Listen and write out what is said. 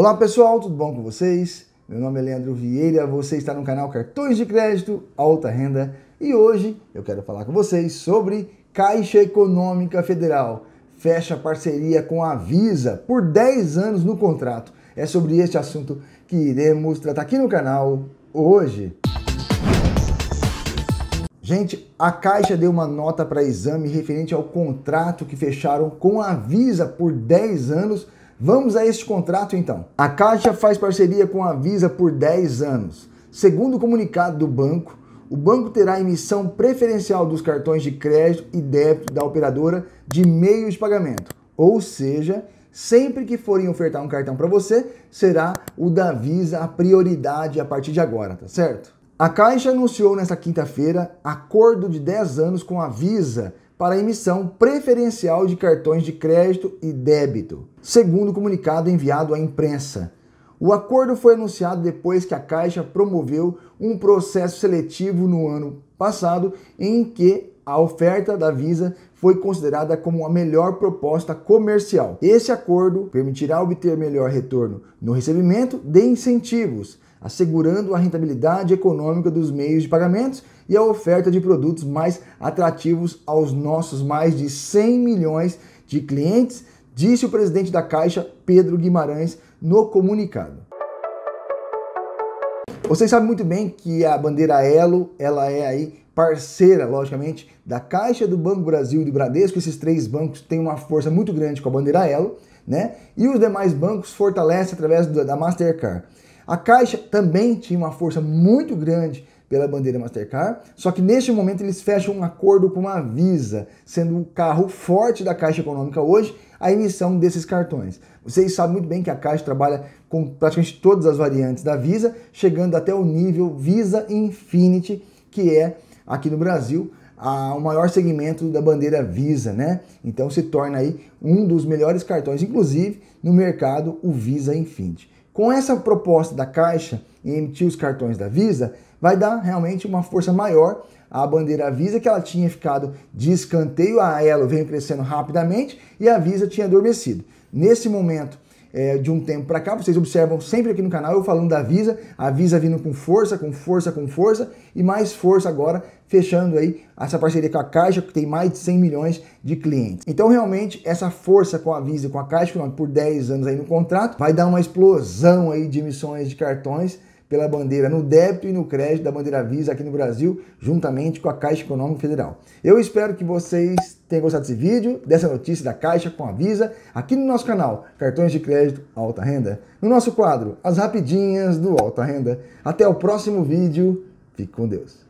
Olá pessoal, tudo bom com vocês? Meu nome é Leandro Vieira, você está no canal Cartões de Crédito Alta Renda e hoje eu quero falar com vocês sobre Caixa Econômica Federal. Fecha parceria com a Visa por 10 anos no contrato. É sobre este assunto que iremos tratar aqui no canal hoje. Gente, a Caixa deu uma nota para exame referente ao contrato que fecharam com a Visa por 10 anos Vamos a este contrato então. A Caixa faz parceria com a Visa por 10 anos. Segundo o comunicado do banco, o banco terá emissão preferencial dos cartões de crédito e débito da operadora de meio de pagamento. Ou seja, sempre que forem ofertar um cartão para você, será o da Visa a prioridade a partir de agora, tá certo? A Caixa anunciou nesta quinta-feira acordo de 10 anos com a Visa para a emissão preferencial de cartões de crédito e débito, segundo o comunicado enviado à imprensa. O acordo foi anunciado depois que a Caixa promoveu um processo seletivo no ano passado em que a oferta da Visa foi considerada como a melhor proposta comercial. Esse acordo permitirá obter melhor retorno no recebimento de incentivos, assegurando a rentabilidade econômica dos meios de pagamentos e a oferta de produtos mais atrativos aos nossos mais de 100 milhões de clientes, disse o presidente da Caixa, Pedro Guimarães, no comunicado. Vocês sabem muito bem que a bandeira Elo, ela é aí parceira, logicamente, da Caixa, do Banco Brasil e do Bradesco. Esses três bancos têm uma força muito grande com a bandeira Elo, né? E os demais bancos fortalecem através da Mastercard. A Caixa também tinha uma força muito grande pela bandeira Mastercard, só que neste momento eles fecham um acordo com a Visa, sendo o carro forte da Caixa Econômica hoje a emissão desses cartões. Vocês sabem muito bem que a Caixa trabalha com praticamente todas as variantes da Visa, chegando até o nível Visa Infinity, que é aqui no Brasil a, o maior segmento da bandeira Visa, né? Então se torna aí um dos melhores cartões, inclusive no mercado, o Visa Infinity. Com essa proposta da Caixa em emitir os cartões da Visa, vai dar realmente uma força maior à bandeira Visa, que ela tinha ficado de escanteio, a Elo veio crescendo rapidamente e a Visa tinha adormecido. Nesse momento, é, de um tempo para cá. Vocês observam sempre aqui no canal eu falando da Visa, a Visa vindo com força, com força, com força e mais força agora, fechando aí essa parceria com a Caixa, que tem mais de 100 milhões de clientes. Então, realmente, essa força com a Visa e com a Caixa, por 10 anos aí no contrato, vai dar uma explosão aí de emissões de cartões pela bandeira no débito e no crédito da bandeira Visa aqui no Brasil, juntamente com a Caixa Econômica Federal. Eu espero que vocês tenha gostado desse vídeo, dessa notícia da Caixa com a Visa, aqui no nosso canal Cartões de Crédito Alta Renda, no nosso quadro As Rapidinhas do Alta Renda. Até o próximo vídeo, fique com Deus.